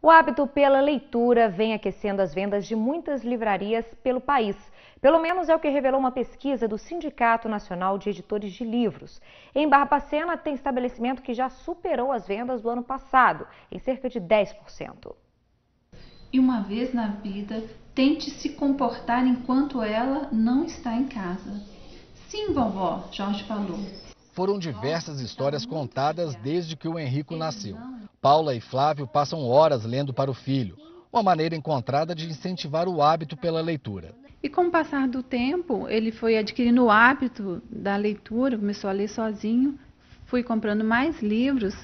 O hábito pela leitura vem aquecendo as vendas de muitas livrarias pelo país. Pelo menos é o que revelou uma pesquisa do Sindicato Nacional de Editores de Livros. Em Barbacena tem estabelecimento que já superou as vendas do ano passado, em cerca de 10%. E uma vez na vida, tente se comportar enquanto ela não está em casa. Sim, vovó, Jorge falou. Foram diversas histórias contadas desde que o Henrico nasceu. Paula e Flávio passam horas lendo para o filho, uma maneira encontrada de incentivar o hábito pela leitura. E com o passar do tempo, ele foi adquirindo o hábito da leitura, começou a ler sozinho, fui comprando mais livros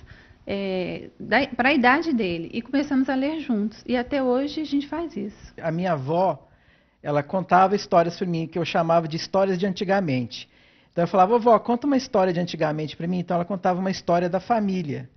é, para a idade dele e começamos a ler juntos. E até hoje a gente faz isso. A minha avó, ela contava histórias para mim que eu chamava de histórias de antigamente. Então eu falava, vovó, conta uma história de antigamente para mim. Então ela contava uma história da família.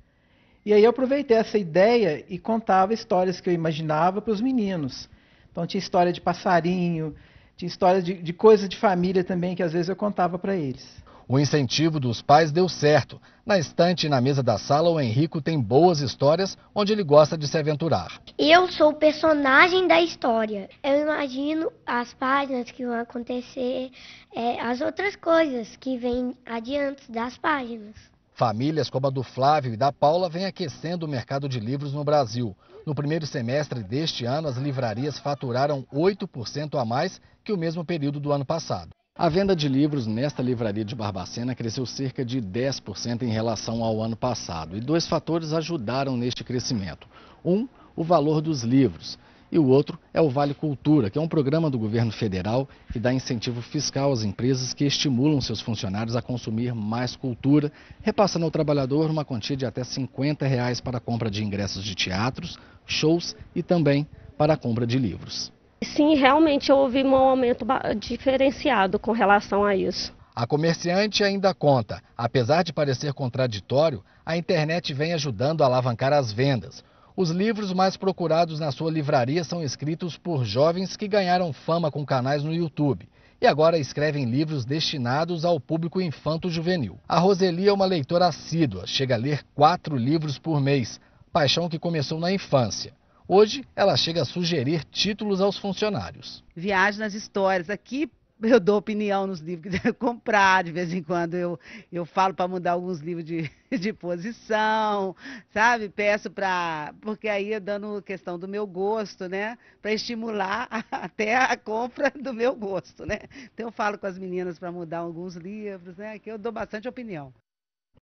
E aí eu aproveitei essa ideia e contava histórias que eu imaginava para os meninos. Então tinha história de passarinho, tinha história de, de coisas de família também que às vezes eu contava para eles. O incentivo dos pais deu certo. Na estante e na mesa da sala, o Henrico tem boas histórias onde ele gosta de se aventurar. Eu sou o personagem da história. Eu imagino as páginas que vão acontecer, é, as outras coisas que vêm adiante das páginas. Famílias como a do Flávio e da Paula vêm aquecendo o mercado de livros no Brasil. No primeiro semestre deste ano, as livrarias faturaram 8% a mais que o mesmo período do ano passado. A venda de livros nesta livraria de Barbacena cresceu cerca de 10% em relação ao ano passado. E dois fatores ajudaram neste crescimento. Um, o valor dos livros e o outro é o Vale Cultura, que é um programa do governo federal que dá incentivo fiscal às empresas que estimulam seus funcionários a consumir mais cultura, repassando ao trabalhador uma quantia de até 50 reais para a compra de ingressos de teatros, shows e também para a compra de livros. Sim, realmente houve um aumento diferenciado com relação a isso. A comerciante ainda conta, apesar de parecer contraditório, a internet vem ajudando a alavancar as vendas. Os livros mais procurados na sua livraria são escritos por jovens que ganharam fama com canais no YouTube e agora escrevem livros destinados ao público infanto-juvenil. A Roseli é uma leitora assídua, chega a ler quatro livros por mês, paixão que começou na infância. Hoje, ela chega a sugerir títulos aos funcionários. Viagem nas histórias. Aqui eu dou opinião nos livros que devo comprar, de vez em quando eu, eu falo para mudar alguns livros de, de posição, sabe? Peço para. Porque aí é dando questão do meu gosto, né? Para estimular a, até a compra do meu gosto, né? Então eu falo com as meninas para mudar alguns livros, né? Que eu dou bastante opinião.